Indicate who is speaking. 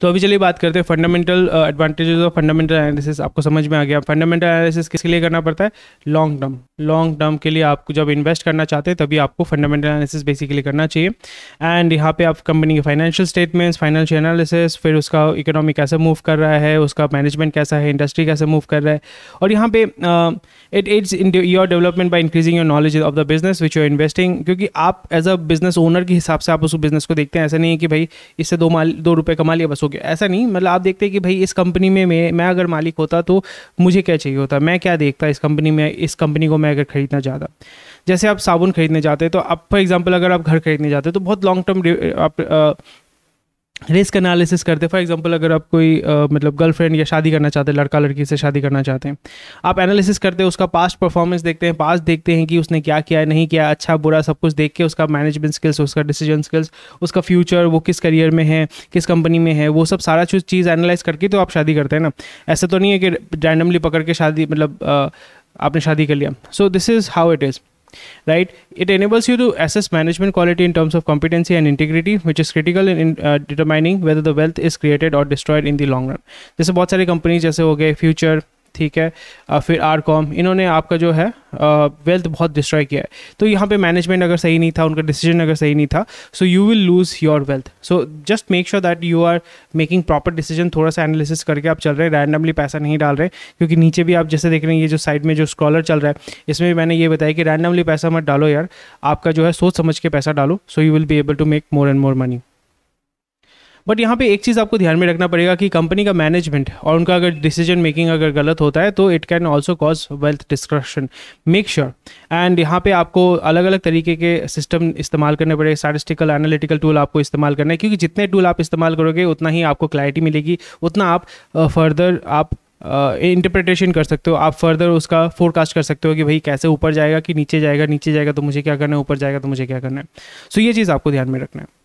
Speaker 1: तो अभी चलिए बात करते हैं fundamental advantages of fundamental analysis आपको समझ में आ गया फंडामेंटल एनालिसिस किसके लिए करना पड़ता है लॉन्ग टर्म लॉन्ग टर्म के लिए आपको जब इन्वेस्ट करना चाहते हैं तभी आपको फंडामेंटल एनालिसिस बेसिकली करना चाहिए एंड यहाँ पे आप कंपनी के फाइनेंशियल स्टेटमेंट्स फाइनेंशियल एनालिसिस फिर उसका इकोनॉमी कैसे मूव कर रहा है उसका मैनेजमेंट कैसा है इंडस्ट्री कैसे मूव कर रहा है और यहाँ पे it it's in your development by increasing your knowledge of the business which you're investing क्योंकि आप एज अ बिजनेस ओनर के हिसाब से आप उस बिजनेस को देखते हैं ऐसा नहीं है कि भाई इससे दो माल दो रुपये कमा लिया बस हो तो गया ऐसा नहीं मतलब आप देखते हैं कि भाई इस कंपनी में मैं मैं अगर मालिक होता तो मुझे क्या चाहिए होता मैं क्या देखता इस कंपनी में इस कंपनी को मैं अगर खरीदना चाहता जैसे आप साबुन खरीदने जाते हैं तो आप फॉर एग्जाम्पल अगर आप घर खरीदने जाते हैं तो बहुत लॉन्ग टर्म आप रिस्क एनालिसिस करते हैं फॉर एग्जांपल अगर आप कोई आ, मतलब गर्लफ्रेंड या शादी करना चाहते हैं लड़का लड़की से शादी करना चाहते हैं आप एनालिसिस करते हैं उसका पास्ट परफॉर्मेंस देखते हैं पास्ट देखते हैं कि उसने क्या किया नहीं किया अच्छा बुरा सब कुछ देख के उसका मैनेजमेंट स्किल्स उसका डिसीजन स्किल्स उसका फ्यूचर वो किस करियर में है किस कंपनी में है वो सब सारा चीज़ एनालाइज करके तो आप शादी करते हैं ना ऐसा तो नहीं है कि रैंडमली पकड़ के शादी मतलब आपने शादी कर लिया so this is how it is right it enables you to assess management quality in terms of competency and integrity which is critical in, in uh, determining whether the wealth is created or destroyed in the long run जैसे are सारी companies जैसे say okay future ठीक है फिर are com इन्होंने आपका जो है वेल्थ बहुत डिस्ट्रॉय किया है तो यहाँ पे मैनेजमेंट अगर सही नहीं था उनका डिसीजन अगर सही नहीं था so you will lose your wealth so just make sure that you are making proper decision थोड़ा सा एनालिसिस करके आप चल रहे हैं रैंडमली पैसा नहीं डाल रहे क्योंकि नीचे भी आप जैसे देख रहे हैं ये जो साइड में जो स्कॉलर चल रहा है इसमें भी मैंने ये बताया कि रैंडमली पैसा मत डालो यार आपका जो है सोच समझ के पैसा डालो so you will be able to make more and more money but यहाँ पे एक चीज़ आपको ध्यान में रखना पड़ेगा कि कंपनी का मैनेजमेंट और उनका अगर डिसीजन मेकिंग अगर गलत होता है तो it can also cause wealth disruption make sure and यहाँ पे आपको अलग अलग तरीके के सिस्टम इस्तेमाल करने पड़ेगा स्टैटिस्टिकल एनालिटिकल टूल आपको इस्तेमाल करना है क्योंकि जितने टूल आप इस्तेमाल करोगे उतना ही आपको क्लैरिटी मिलेगी उतना आप फर्दर आप इंटरप्रिटेशन uh, कर सकते हो आप फर्दर उसका फोरकास्ट कर सकते हो कि भाई कैसे ऊपर जाएगा कि नीचे जाएगा नीचे जाएगा तो मुझे क्या करना है ऊपर जाएगा तो मुझे क्या करना है सो so, ये चीज़ आपको ध्यान में रखना है